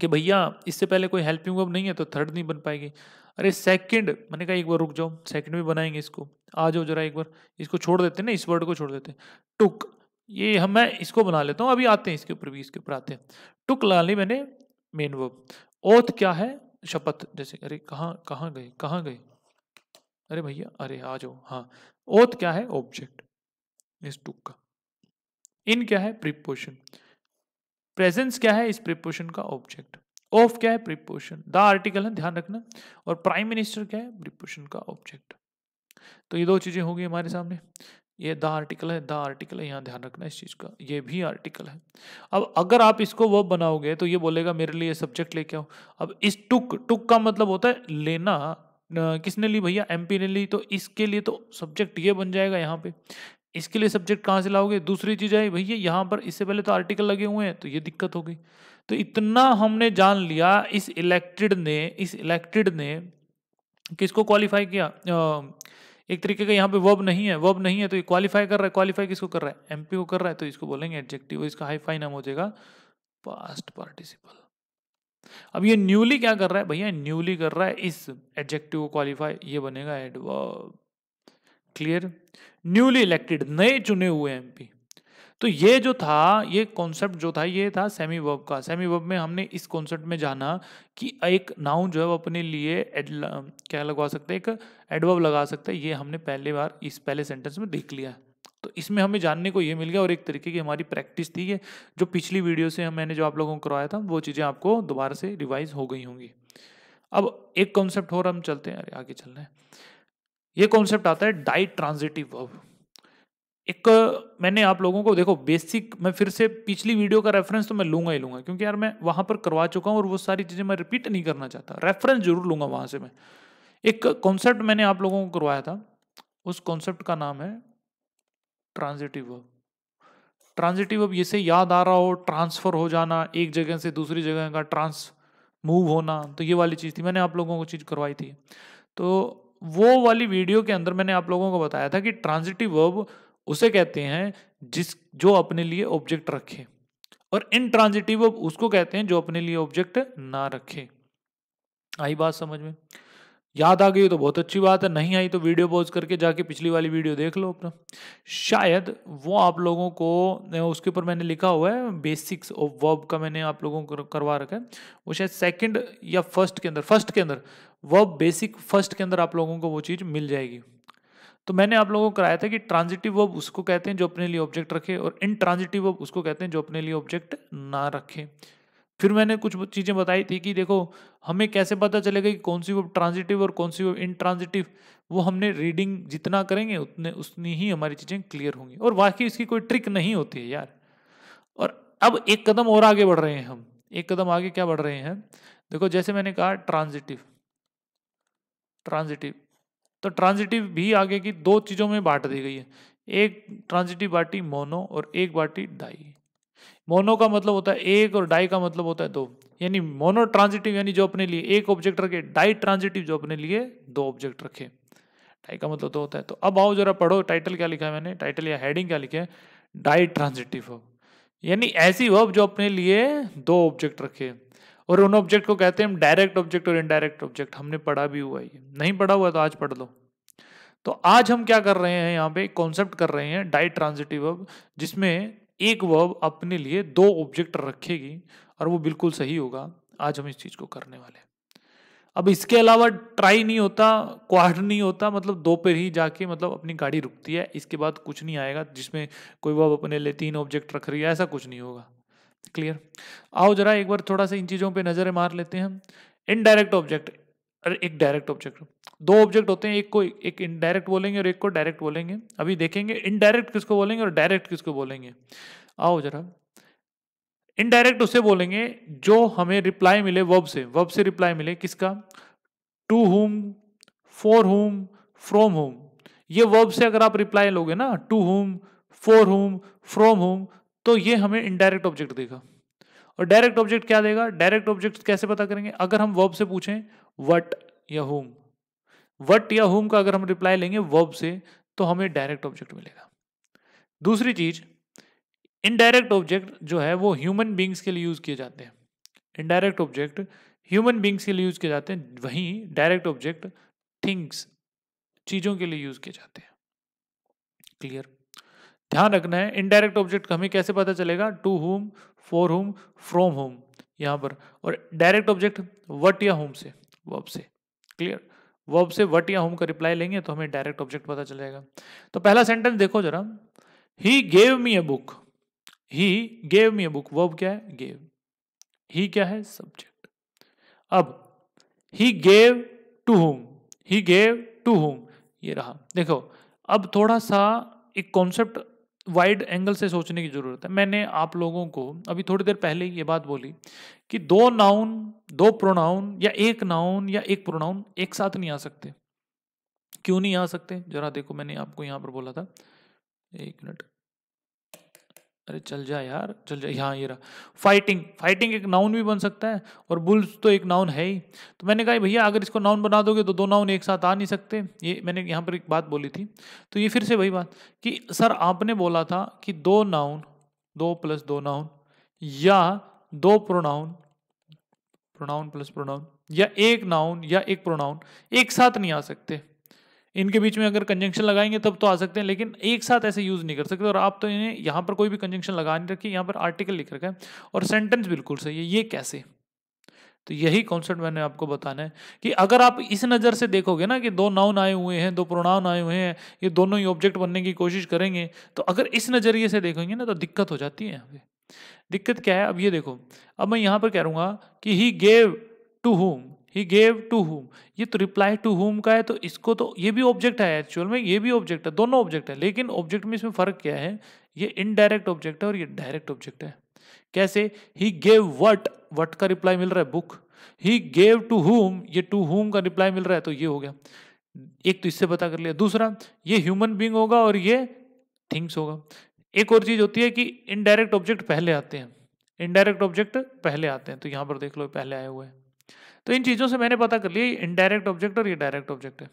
कि भैया इससे पहले कोई हेल्पिंग वर्ब नहीं है तो थर्ड नहीं बन पाएगी अरे सेकंड मैंने कहा एक बार रुक जाओ सेकंड भी बनाएंगे इसको आ जाओ जरा एक बार इसको छोड़ देते हैं ना इस वर्ड को छोड़ देते हैं टुक ये हम मैं इसको बना लेता हूँ अभी आते हैं इसके ऊपर भी इसके ऊपर आते हैं टुक ला ली मैंने मेन वर्ब ओथ क्या है शपथ जैसे अरे कहाँ कहाँ गए कहाँ गए अरे भैया अरे आ जाओ हाँ ओथ क्या है ऑब्जेक्ट इस टुक का इन क्या है प्रिपोशन प्रेजेंस क्या है इस प्रिपोशन का ऑब्जेक्ट ऑफ क्या है प्रिपोशन द आर्टिकल है ध्यान रखना और प्राइम मिनिस्टर क्या है प्रिपोशन का ऑब्जेक्ट तो ये दो चीज़ें होगी हमारे सामने ये द आर्टिकल है द आर्टिकल है यहाँ ध्यान रखना इस चीज़ का ये भी आर्टिकल है अब अगर आप इसको वर्ब बनाओगे तो ये बोलेगा मेरे लिए सब्जेक्ट लेके आओ अब इस टुक टुक का मतलब होता है लेना किसने ली भैया एमपी ने ली तो इसके लिए तो सब्जेक्ट ये बन जाएगा यहाँ पे इसके लिए सब्जेक्ट कहाँ से लाओगे दूसरी चीज़ आई भैया यहाँ पर इससे पहले तो आर्टिकल लगे हुए हैं तो ये दिक्कत हो गई तो इतना हमने जान लिया इस इलेक्टेड ने इस इलेक्टेड ने किसको क्वालिफाई किया एक तरीके का यहाँ पे वर्ब नहीं है वर्ब नहीं है तो ये क्वालिफाई कर रहा है क्वालिफाई किसको कर रहा है एमपी को कर रहा है तो इसको बोलेंगे एडजेक्टिव इसका हाई फाइन नाम हो जाएगा पास्ट पार्टिसिपल अब ये न्यूली क्या कर रहा है भैया न्यूली कर रहा है इस एडजेक्टिव को क्वालिफाई ये बनेगा एडवर्ब क्लियर न्यूली इलेक्टेड नए चुने हुए एमपी तो ये जो था ये कॉन्सेप्ट जो था ये था सेमी वर्ब का सेमी वर्ब में हमने इस कॉन्सेप्ट में जाना कि एक नाउन जो है वो अपने लिए क्या लगवा सकते हैं एक एडवर्ब लगा सकते हैं ये हमने पहले बार इस पहले सेंटेंस में देख लिया तो इसमें हमें जानने को ये मिल गया और एक तरीके की हमारी प्रैक्टिस थी ये जो पिछली वीडियो से मैंने जो आप लोगों को करवाया था वो चीज़ें आपको दोबारा से रिवाइज हो गई होंगी अब एक कॉन्सेप्ट और हम चलते हैं अरे आगे चल रहे हैं ये कॉन्सेप्ट आता है डाइट ट्रांजिटिव वर्ब एक मैंने आप लोगों को देखो बेसिक मैं फिर से पिछली वीडियो का रेफरेंस तो मैं लूंगा ही लूंगा क्योंकि यार मैं वहां पर करवा चुका हूँ और वो सारी चीज़ें मैं रिपीट नहीं करना चाहता रेफरेंस जरूर लूंगा वहां से मैं एक कॉन्सेप्ट मैंने आप लोगों को करवाया था उस कॉन्सेप्ट का नाम है ट्रांजिटिव वर्ब ट्रांजिटिव वर्ब जैसे याद आ रहा हो ट्रांसफ़र हो जाना एक जगह से दूसरी जगह का ट्रांस मूव होना तो ये वाली चीज़ थी मैंने आप लोगों को चीज़ करवाई थी तो वो वाली वीडियो के अंदर मैंने आप लोगों को बताया था कि ट्रांजिटिव वर्ब उसे कहते हैं जिस जो अपने लिए ऑब्जेक्ट रखे और ट्रांजिटिव वर्ब उसको कहते हैं जो अपने लिए ऑब्जेक्ट ना रखे आई बात समझ में याद आ गई तो बहुत अच्छी बात है नहीं आई तो वीडियो पॉज करके जाके पिछली वाली वीडियो देख लो अपना शायद वो आप लोगों को उसके ऊपर मैंने लिखा हुआ है बेसिक्स ऑफ वर्ब का मैंने आप लोगों को करवा रखा है वो शायद सेकंड या फर्स्ट के अंदर फर्स्ट के अंदर वह बेसिक फर्स्ट के अंदर आप लोगों को वो चीज़ मिल जाएगी तो मैंने आप लोगों को कराया था कि ट्रांजिटिव वर्ब उसको कहते हैं जो अपने लिए ऑब्जेक्ट रखे और इन ट्रांजिटिव वर्ब उसको कहते हैं जो अपने लिए ऑब्जेक्ट ना रखे फिर मैंने कुछ चीज़ें बताई थी कि देखो हमें कैसे पता चलेगा कि कौन सी वर्ब ट्रांजिटिव और कौन सी वर्ब ट्रांजिटिव वो हमने रीडिंग जितना करेंगे उतने उतनी ही हमारी चीज़ें क्लियर होंगी और वाकई इसकी कोई ट्रिक नहीं होती है यार और अब एक कदम और आगे बढ़ रहे हैं हम एक कदम आगे क्या बढ़ रहे हैं देखो जैसे मैंने कहा ट्रांजिटिव ट्रांजिटिव तो ट्रांजिटिव भी आगे की दो चीज़ों में बांट दी गई है एक ट्रांजिटिव बाटी मोनो और एक बाटी डाई मोनो का मतलब होता है एक और डाई का मतलब होता है दो यानी मोनो ट्रांजिटिव यानी जो अपने लिए एक ऑब्जेक्ट रखे डाई ट्रांजिटिव जो अपने लिए दो ऑब्जेक्ट रखे डाई का मतलब दो तो होता है तो अब आओ जरा पढ़ो टाइटल क्या लिखा है मैंने टाइटल या हेडिंग क्या लिखे है डाई ट्रांजिटिव यानी ऐसी वर्ब जो अपने लिए दो ऑब्जेक्ट रखे और उन ऑब्जेक्ट को कहते हैं हम डायरेक्ट ऑब्जेक्ट और इनडायरेक्ट ऑब्जेक्ट हमने पढ़ा भी हुआ ये नहीं पढ़ा हुआ तो आज पढ़ लो तो आज हम क्या कर रहे हैं यहाँ पे कॉन्सेप्ट कर रहे हैं डाई ट्रांजिटिव वर्ब जिसमें एक वर्ब अपने लिए दो ऑब्जेक्ट रखेगी और वो बिल्कुल सही होगा आज हम इस चीज़ को करने वाले अब इसके अलावा ट्राई नहीं होता क्वाड नहीं होता मतलब दो पर ही जाके मतलब अपनी गाड़ी रुकती है इसके बाद कुछ नहीं आएगा जिसमें कोई वर्ब अपने लिए तीन ऑब्जेक्ट रख रही है ऐसा कुछ नहीं होगा क्लियर आओ जरा एक बार थोड़ा सा इन चीज़ों पे नज़रें मार लेते हैं इनडायरेक्ट ऑब्जेक्ट अरे एक डायरेक्ट ऑब्जेक्ट दो ऑब्जेक्ट होते हैं एक को एक इनडायरेक्ट बोलेंगे और एक को डायरेक्ट बोलेंगे अभी देखेंगे इनडायरेक्ट किसको बोलेंगे और डायरेक्ट किसको बोलेंगे आओ जरा इनडायरेक्ट उसे बोलेंगे जो हमें रिप्लाई मिले वब से वब से रिप्लाई मिले किसका to whom for whom from whom ये वर्ब से अगर आप रिप्लाई लोगे ना to whom for whom from whom तो ये हमें इनडायरेक्ट ऑब्जेक्ट देगा और डायरेक्ट ऑब्जेक्ट क्या देगा डायरेक्ट ऑब्जेक्ट कैसे पता करेंगे अगर हम वर्ब से पूछें वट या होम वट या होम का अगर हम रिप्लाई लेंगे वर्ब से तो हमें डायरेक्ट ऑब्जेक्ट मिलेगा दूसरी चीज इनडायरेक्ट ऑब्जेक्ट जो है वो ह्यूमन बींग्स के लिए यूज़ किए जाते हैं इनडायरेक्ट ऑब्जेक्ट ह्यूमन बींग्स के लिए यूज़ किए जाते हैं वहीं डायरेक्ट ऑब्जेक्ट थिंग्स चीज़ों के लिए यूज़ किए जाते हैं क्लियर ध्यान रखना है इनडायरेक्ट ऑब्जेक्ट का हमें कैसे पता चलेगा to whom for whom from whom यहाँ पर और डायरेक्ट ऑब्जेक्ट वट या होम से वर्ब से क्लियर वर्ब से वट या होम का रिप्लाई लेंगे तो हमें डायरेक्ट ऑब्जेक्ट पता चल जाएगा तो पहला सेंटेंस देखो जरा he gave me a book he gave me a book verb क्या है गेव ही क्या है सब्जेक्ट अब he gave to whom he gave to whom ये रहा देखो अब थोड़ा सा एक कॉन्सेप्ट वाइड एंगल से सोचने की ज़रूरत है मैंने आप लोगों को अभी थोड़ी देर पहले ये बात बोली कि दो नाउन दो प्रोनाउन या एक नाउन या एक प्रोनाउन एक साथ नहीं आ सकते क्यों नहीं आ सकते जरा देखो मैंने आपको यहाँ पर बोला था एक मिनट अरे चल जा यार चल जा यहाँ ये रहा फाइटिंग फाइटिंग एक नाउन भी बन सकता है और बुल्स तो एक नाउन है ही तो मैंने कहा भैया अगर इसको नाउन बना दोगे तो दो नाउन एक साथ आ नहीं सकते ये मैंने यहाँ पर एक बात बोली थी तो ये फिर से वही बात कि सर आपने बोला था कि दो नाउन दो प्लस दो नाउन या दो प्रोनाउन प्रोनाउन प्लस प्रोनाउन या एक नाउन या एक प्रोनाउन एक साथ नहीं आ सकते इनके बीच में अगर कंजंक्शन लगाएंगे तब तो आ सकते हैं लेकिन एक साथ ऐसे यूज़ नहीं कर सकते और आप तो इन्हें यहाँ पर कोई भी कंजंक्शन लगा नहीं रखी यहाँ पर आर्टिकल लिख रखा है और सेंटेंस बिल्कुल सही है ये कैसे तो यही कॉन्सेप्ट मैंने आपको बताना है कि अगर आप इस नज़र से देखोगे ना कि दो नाउन आए हुए हैं दो प्रोनाउन आए हुए हैं ये दोनों ही ऑब्जेक्ट बनने की कोशिश करेंगे तो अगर इस नज़रिए से देखेंगे ना तो दिक्कत हो जाती है यहाँ पे दिक्कत क्या है अब ये देखो अब मैं यहाँ पर कह रूँगा कि he gave to whom he gave to whom ये तो रिप्लाई टू होम का है तो इसको तो ये भी ऑब्जेक्ट है एक्चुअल में ये भी ऑब्जेक्ट है दोनों ऑब्जेक्ट है लेकिन ऑब्जेक्ट में इसमें फर्क क्या है ये इनडायरेक्ट ऑब्जेक्ट है और ये डायरेक्ट ऑब्जेक्ट है कैसे ही गेव वट वट का रिप्लाई मिल रहा है book he gave to whom ये टू होम का रिप्लाई मिल रहा है तो ये हो गया एक तो इससे पता कर लिया दूसरा ये ह्यूमन बींग होगा और ये थिंग्स होगा एक और चीज़ होती है कि इनडायरेक्ट ऑब्जेक्ट पहले आते हैं इनडायरेक्ट ऑब्जेक्ट पहले आते हैं तो यहाँ पर देख लो पहले आए हुए हैं तो इन चीज़ों से मैंने पता कर लिया ये इनडायरेक्ट ऑब्जेक्ट और ये डायरेक्ट ऑब्जेक्ट है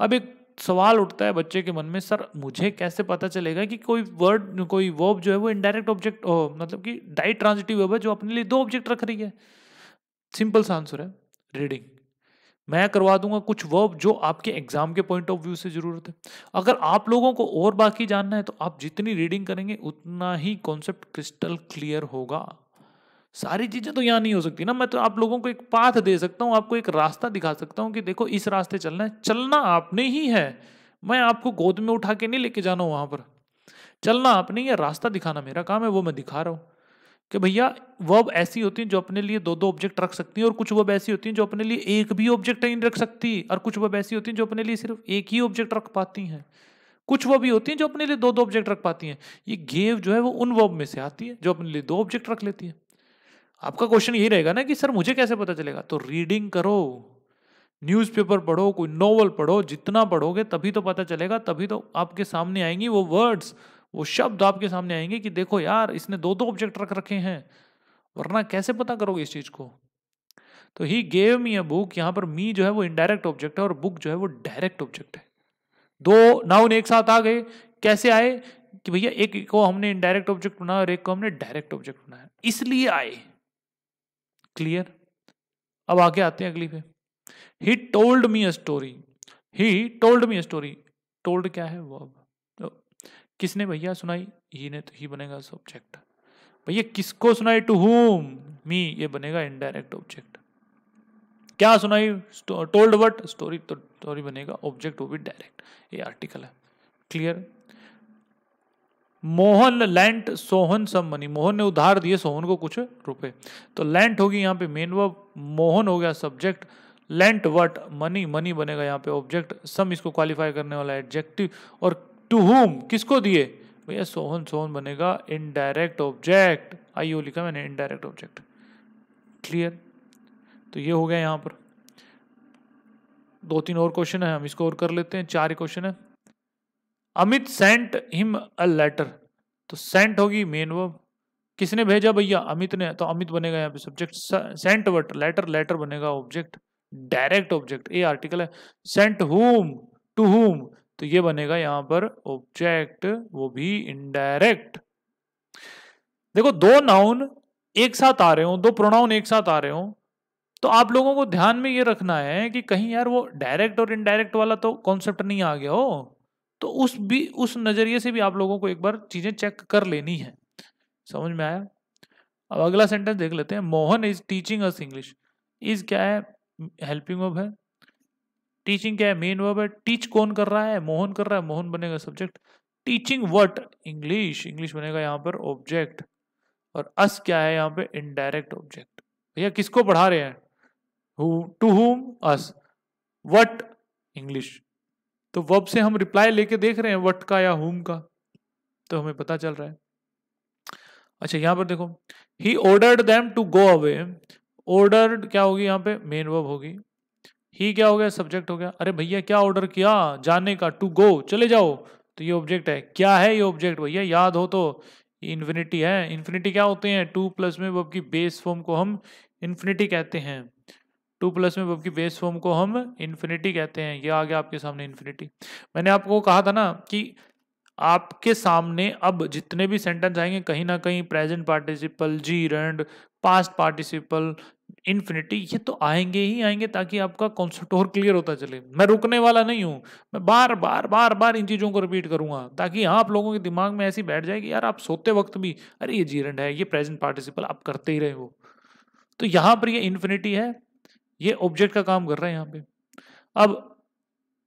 अब एक सवाल उठता है बच्चे के मन में सर मुझे कैसे पता चलेगा कि कोई वर्ड कोई वर्ब जो है वो इनडायरेक्ट ऑब्जेक्ट मतलब कि डाइट ट्रांजिटिव वर्ब है जो अपने लिए दो ऑब्जेक्ट रख रही है सिंपल सा आंसर है रीडिंग मैं करवा दूंगा कुछ वर्ब जो आपके एग्जाम के पॉइंट ऑफ व्यू से जरूरत है अगर आप लोगों को और बाकी जानना है तो आप जितनी रीडिंग करेंगे उतना ही कॉन्सेप्ट क्रिस्टल क्लियर होगा सारी चीज़ें तो यहाँ नहीं हो सकती ना मैं तो आप लोगों को एक पाथ दे सकता हूँ आपको एक रास्ता दिखा सकता हूँ कि देखो इस रास्ते चलना है चलना आपने ही है मैं आपको गोद में उठा के नहीं लेके जाना हूँ वहाँ पर चलना आपने ये रास्ता दिखाना मेरा काम है वो मैं दिखा रहा हूँ कि भैया वर्ब ऐसी होती हैं जो अपने लिए दो दो ऑब्जेक्ट रख सकती हैं और कुछ वब ऐसी होती हैं जो अपने लिए एक भी ऑब्जेक्ट नहीं रख सकती और कुछ वब ऐसी होती हैं जो अपने लिए सिर्फ एक ही ऑब्जेक्ट रख पाती हैं कुछ वो भी होती हैं जो अपने लिए दो दो ऑब्जेक्ट रख पाती हैं ये गेव जो है वो उन वर्ब में से आती है जो अपने लिए दो ऑब्जेक्ट रख लेती है आपका क्वेश्चन यही रहेगा ना कि सर मुझे कैसे पता चलेगा तो रीडिंग करो न्यूज़पेपर पढ़ो कोई नोवेल पढ़ो जितना पढ़ोगे तभी तो पता चलेगा तभी तो आपके सामने आएंगी वो वर्ड्स वो शब्द आपके सामने आएंगे कि देखो यार इसने दो दो ऑब्जेक्ट रख रखे हैं वरना कैसे पता करोगे इस चीज़ को तो ही गेव मी अ बुक यहाँ पर मी जो है वो इनडायरेक्ट ऑब्जेक्ट है और बुक जो है वो डायरेक्ट ऑब्जेक्ट है दो नाउन एक साथ आ गए कैसे आए कि भैया एक को हमने इनडायरेक्ट ऑब्जेक्ट बनाया और एक को हमने डायरेक्ट ऑब्जेक्ट बनाया इसलिए आए क्लियर अब आगे आते हैं अगली पे he told me a story he told me a story told क्या है वो अब तो, किसने भैया सुनाई ही ने तो ही बनेगा सब्जेक्ट भैया किसको सुनाई टू होम मी ये बनेगा इनडायरेक्ट ऑब्जेक्ट क्या सुनाई टोल्ड वट स्टोरी तो स्टोरी बनेगा ऑब्जेक्ट वो भी डायरेक्ट ये आर्टिकल है clear Mohan lent Sohan some money Mohan ने उधार दिए सोहन को कुछ रुपए तो लेंट होगी यहाँ पे मेन वर्ब मोहन हो गया subject lent what money money बनेगा यहाँ पे ऑब्जेक्ट सम इसको क्वालिफाई करने वाला एडजेक्टिव और टू होम किसको दिए भैया सोहन सोहन बनेगा इनडायरेक्ट ऑब्जेक्ट आई लिखा मैंने इनडायरेक्ट ऑब्जेक्ट क्लियर तो ये हो गया यहाँ पर दो तीन और क्वेश्चन है हम इसको और कर लेते हैं चार क्वेश्चन है Amit sent him a letter तो सेंट होगी मेन वर्ब किसने भेजा भैया अमित ने तो अमित बनेगा यहाँ पे subject sent what letter letter बनेगा ऑब्जेक्ट डायरेक्ट ऑब्जेक्ट ये आर्टिकल है सेंट हुम टू हुम तो ये बनेगा यहाँ पर ऑब्जेक्ट वो भी इनडायरेक्ट देखो दो नाउन एक साथ आ रहे हो दो प्रोनाउन एक साथ आ रहे हो तो आप लोगों को ध्यान में ये रखना है कि कहीं यार वो डायरेक्ट और इनडायरेक्ट वाला तो कॉन्सेप्ट नहीं आ गया हो तो उस भी उस नज़रिए से भी आप लोगों को एक बार चीज़ें चेक कर लेनी है समझ में आया अब अगला सेंटेंस देख लेते हैं Mohan is teaching us English is क्या है हेल्पिंग वर्ब है टीचिंग क्या है मेन वर्ब है टीच कौन कर रहा है मोहन कर रहा है मोहन बनेगा subject teaching what English English बनेगा यहाँ पर ऑब्जेक्ट और अस क्या है यहाँ पे इनडायरेक्ट ऑब्जेक्ट भैया किसको पढ़ा रहे हैं to whom as what English तो वर्ब से हम रिप्लाई लेके देख रहे हैं वट का या होम का तो हमें पता चल रहा है अच्छा यहाँ पर देखो he ordered them to go away ordered क्या होगी यहाँ पे मेन वर्ब होगी ही क्या हो गया सब्जेक्ट हो गया अरे भैया क्या ऑर्डर किया जाने का टू गो चले जाओ तो ये ऑब्जेक्ट है क्या है ये ऑब्जेक्ट भैया याद हो तो इन्फिनिटी है इन्फिनिटी क्या होते हैं टू प्लस में वर्ब की बेस फॉर्म को हम इन्फिनिटी कहते हैं टू प्लस में बल्कि बेस फॉर्म को हम इन्फिनिटी कहते हैं ये आ गया आपके सामने इन्फिनिटी मैंने आपको कहा था ना कि आपके सामने अब जितने भी सेंटेंस आएंगे कहीं ना कहीं present participle gerund past participle infinity ये तो आएंगे ही आएंगे ताकि आपका कॉन्सेप्ट और क्लियर होता चले मैं रुकने वाला नहीं हूँ मैं बार बार बार बार इन चीज़ों को रिपीट करूँगा ताकि आप लोगों के दिमाग में ऐसी बैठ जाए कि यार आप सोते वक्त भी अरे ये जीरेंड है ये प्रेजेंट पार्टिसिपल आप करते ही रहे हो तो यहाँ पर ये इन्फिनिटी है ये ऑब्जेक्ट का काम कर रहा है यहाँ पे अब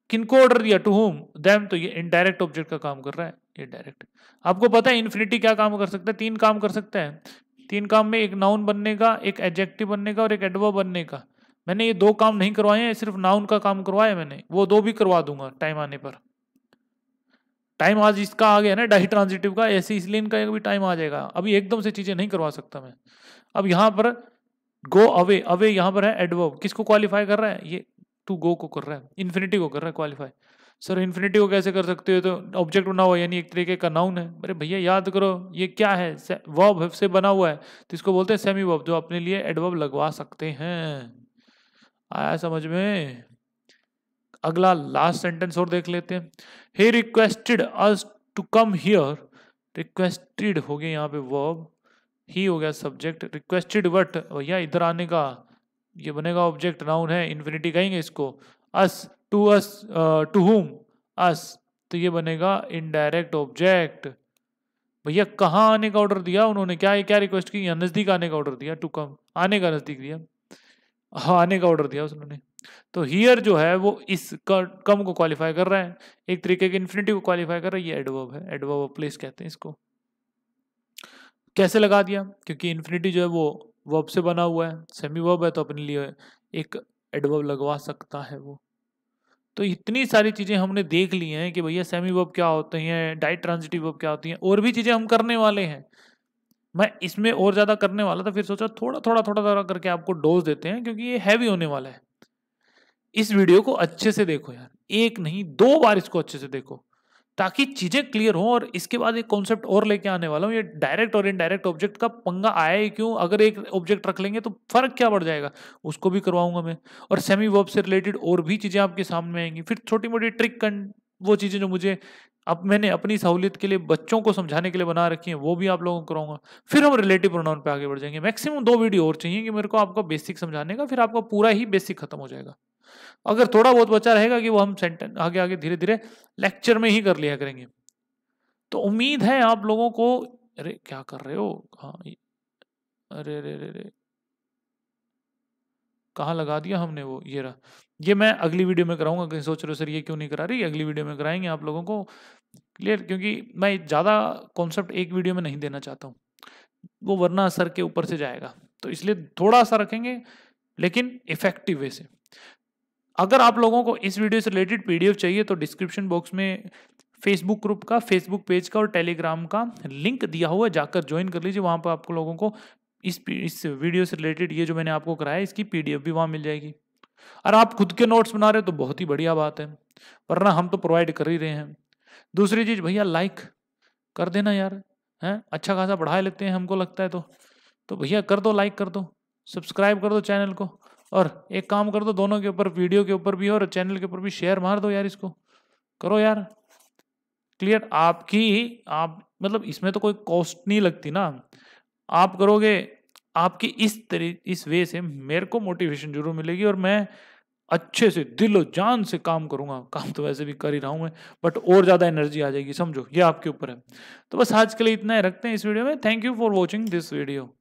किनको ऑर्डर दिया टू होम देम तो ये इनडायरेक्ट ऑब्जेक्ट का काम कर रहा है ये डायरेक्ट आपको पता है इन्फिनिटी क्या काम कर सकता है तीन काम कर सकता है तीन काम में एक नाउन बनने का एक एडजेक्टिव बनने का और एक एडवर्ब बनने का मैंने ये दो काम नहीं करवाए हैं सिर्फ नाउन का काम करवाया मैंने वो दो भी करवा दूंगा टाइम आने पर टाइम आज इसका आ गया ना डाई ट्रांजिटिव का ऐसे इसलिए इनका भी टाइम आ जाएगा अभी एकदम से चीज़ें नहीं करवा सकता मैं अब यहाँ पर गो अवे अवे यहाँ पर है एडवर्ब किसको क्वालिफाई कर रहा है ये टू गो को कर रहा है इन्फिनिटी को कर रहा है क्वालिफाई सर इन्फिनिटी को कैसे कर सकते हो तो ऑब्जेक्ट बना हुआ यानी एक तरीके का नाउन है अरे भैया याद करो ये क्या है वर्ब से बना हुआ है तो इसको बोलते हैं सेमी वर्ब जो अपने लिए एडवर्ब लगवा सकते हैं आया समझ में अगला लास्ट सेंटेंस और देख लेते हैं he requested us to come here requested हो गया यहाँ पे वर्ब ही हो गया सब्जेक्ट रिक्वेस्टेड वट भैया इधर आने का ये बनेगा ऑब्जेक्ट नाउन है इन्फिनिटी कहेंगे इसको us to us to home us तो ये बनेगा इनडायरेक्ट ऑब्जेक्ट भैया कहाँ आने का ऑर्डर दिया उन्होंने क्या क्या रिक्वेस्ट की यहाँ नज़दीक आने का ऑर्डर दिया टू कम आने का नज़दीक दिया हाँ आने का ऑर्डर दिया उसने तो हियर जो है वो इस कम को क्वालिफाई कर रहा है एक तरीके के इन्फिनिटी को क्वालिफाई कर रहा है ये एडवर्ब है एडवर्ब प्लेस कहते हैं इसको कैसे लगा दिया क्योंकि इन्फिनिटी जो है वो वर्ब से बना हुआ है सेमी वर्ब है तो अपने लिए एक एडवर्ब लगवा सकता है वो तो इतनी सारी चीज़ें हमने देख ली हैं कि भैया सेमी वर्ब क्या होते हैं डाइट ट्रांजिटिव वर्ब क्या होती हैं और भी चीज़ें हम करने वाले हैं मैं इसमें और ज़्यादा करने वाला था फिर सोचा थोड़ा थोड़ा थोड़ा थोड़ा करके आपको डोज देते हैं क्योंकि ये हैवी होने वाला है इस वीडियो को अच्छे से देखो यार एक नहीं दो बार इसको अच्छे से देखो ताकि चीजें क्लियर हों और इसके बाद एक कॉन्सेप्ट और लेके आने वाला हूँ ये डायरेक्ट और इनडायरेक्ट ऑब्जेक्ट का पंगा आया ही क्यों अगर एक ऑब्जेक्ट रख लेंगे तो फर्क क्या पड़ जाएगा उसको भी करवाऊंगा मैं और सेमी वर्ब से रिलेटेड और भी चीजें आपके सामने आएंगी फिर छोटी मोटी ट्रिक वो चीज़ें जो मुझे अब मैंने अपनी सहूलियत के लिए बच्चों को समझाने के लिए बना रखी हैं वो भी आप लोगों को कराऊंगा फिर हम रिलेटिव प्रोनाउन पे आगे बढ़ जाएंगे मैक्सिमम दो वीडियो और चाहिए कि मेरे को आपको बेसिक समझाने का फिर आपका पूरा ही बेसिक खत्म हो जाएगा अगर थोड़ा बहुत बचा रहेगा कि वो हम सेंटेंस आगे आगे धीरे धीरे लेक्चर में ही कर लिया करेंगे तो उम्मीद है आप लोगों को अरे क्या कर रहे हो हाँ अरे अरे अरे अरे कहाँ लगा दिया हमने वो ये रहा ये मैं अगली वीडियो में कराऊंगा कहीं सोच रहे हो सर ये क्यों नहीं करा रही अगली वीडियो में कराएंगे आप लोगों को क्लियर क्योंकि मैं ज़्यादा कॉन्सेप्ट एक वीडियो में नहीं देना चाहता हूँ वो वरना सर के ऊपर से जाएगा तो इसलिए थोड़ा सा रखेंगे लेकिन इफेक्टिव वे से अगर आप लोगों को इस वीडियो से रिलेटेड पीडीएफ चाहिए तो डिस्क्रिप्शन बॉक्स में फेसबुक ग्रुप का फेसबुक पेज का और टेलीग्राम का लिंक दिया हुआ है जाकर ज्वाइन कर लीजिए वहाँ पर आप लोगों को इस इस वीडियो से रिलेटेड ये जो मैंने आपको कराया इसकी पीडीएफ भी वहाँ मिल जाएगी और आप खुद के नोट्स बना रहे हो तो बहुत ही बढ़िया बात है वरना हम तो प्रोवाइड कर ही रहे हैं दूसरी चीज़ भैया लाइक कर देना यार हैं अच्छा खासा पढ़ा लेते हैं हमको लगता है तो तो भैया कर दो लाइक कर दो सब्सक्राइब कर दो चैनल को और एक काम कर दो दोनों के ऊपर वीडियो के ऊपर भी और चैनल के ऊपर भी शेयर मार दो यार इसको करो यार क्लियर आपकी आप मतलब इसमें तो कोई कॉस्ट नहीं लगती ना आप करोगे आपकी इस तरी इस वे से मेरे को मोटिवेशन जरूर मिलेगी और मैं अच्छे से दिलो जान से काम करूंगा काम तो वैसे भी कर ही रहा हूं मैं बट और ज़्यादा एनर्जी आ जाएगी समझो ये आपके ऊपर है तो बस आज के लिए इतना ही रखते हैं इस वीडियो में thank you for watching this video